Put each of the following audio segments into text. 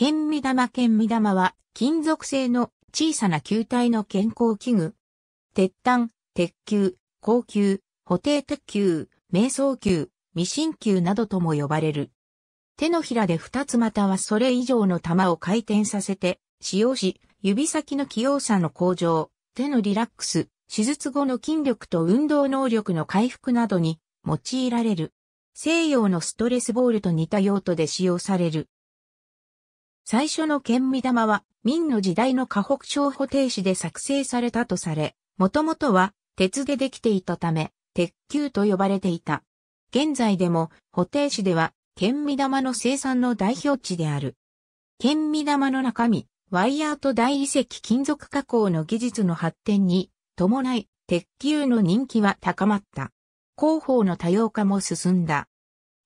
剣味玉剣味玉は金属製の小さな球体の健康器具。鉄炭、鉄球、高球、補定鉄球、瞑想球、未進球などとも呼ばれる。手のひらで2つまたはそれ以上の球を回転させて使用し、指先の器用さの向上、手のリラックス、手術後の筋力と運動能力の回復などに用いられる。西洋のストレスボールと似た用途で使用される。最初の剣美玉は、明の時代の河北省保定市で作成されたとされ、もともとは鉄でできていたため、鉄球と呼ばれていた。現在でも、保定市では、剣美玉の生産の代表地である。剣美玉の中身、ワイヤーと大理石金属加工の技術の発展に伴い、鉄球の人気は高まった。広報の多様化も進んだ。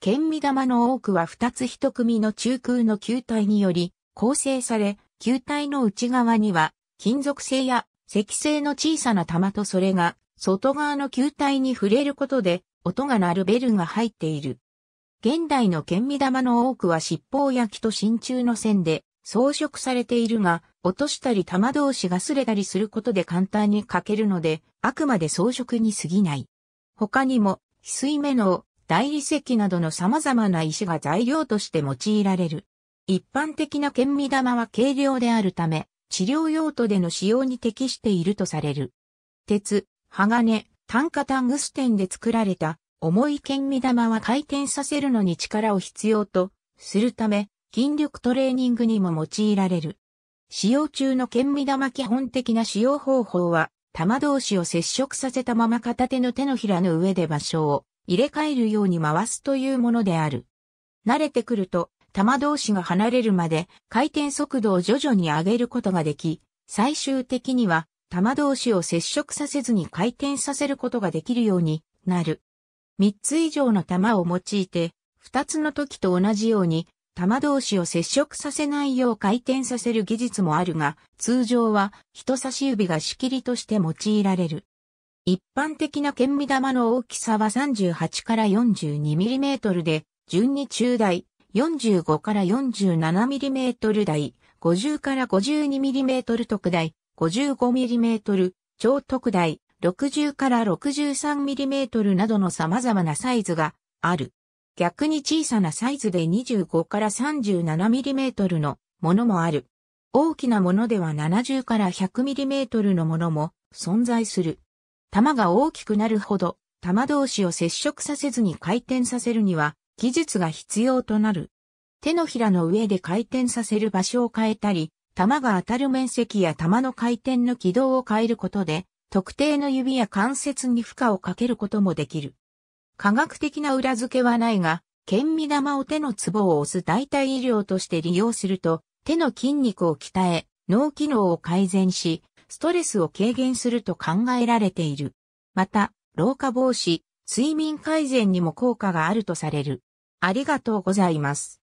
剣美玉の多くは二つ一組の中空の球体により構成され、球体の内側には金属製や石製の小さな玉とそれが外側の球体に触れることで音が鳴るベルが入っている。現代の剣身玉の多くは尻尾焼きと真鍮の線で装飾されているが、落としたり玉同士が擦れたりすることで簡単に欠けるので、あくまで装飾に過ぎない。他にも、翡翠目の大理石などの様々な石が材料として用いられる。一般的な剣微玉は軽量であるため、治療用途での使用に適しているとされる。鉄、鋼、炭化タングステンで作られた重い剣微玉は回転させるのに力を必要とするため、筋力トレーニングにも用いられる。使用中の剣微玉基本的な使用方法は、玉同士を接触させたまま片手の手のひらの上で場所を入れ替えるように回すというものである。慣れてくると、玉同士が離れるまで回転速度を徐々に上げることができ、最終的には玉同士を接触させずに回転させることができるようになる。3つ以上の玉を用いて、2つの時と同じように玉同士を接触させないよう回転させる技術もあるが、通常は人差し指が仕切りとして用いられる。一般的な剣微玉の大きさは38から 42mm で、順に中大、45から 47mm 台、50から 52mm 特大、55mm、超特大、60から 63mm などの様々なサイズがある。逆に小さなサイズで25から 37mm のものもある。大きなものでは70から 100mm のものも存在する。弾が大きくなるほど、弾同士を接触させずに回転させるには、技術が必要となる。手のひらの上で回転させる場所を変えたり、球が当たる面積や球の回転の軌道を変えることで、特定の指や関節に負荷をかけることもできる。科学的な裏付けはないが、剣微玉を手のツボを押す代替医療として利用すると、手の筋肉を鍛え、脳機能を改善し、ストレスを軽減すると考えられている。また、老化防止、睡眠改善にも効果があるとされる。ありがとうございます。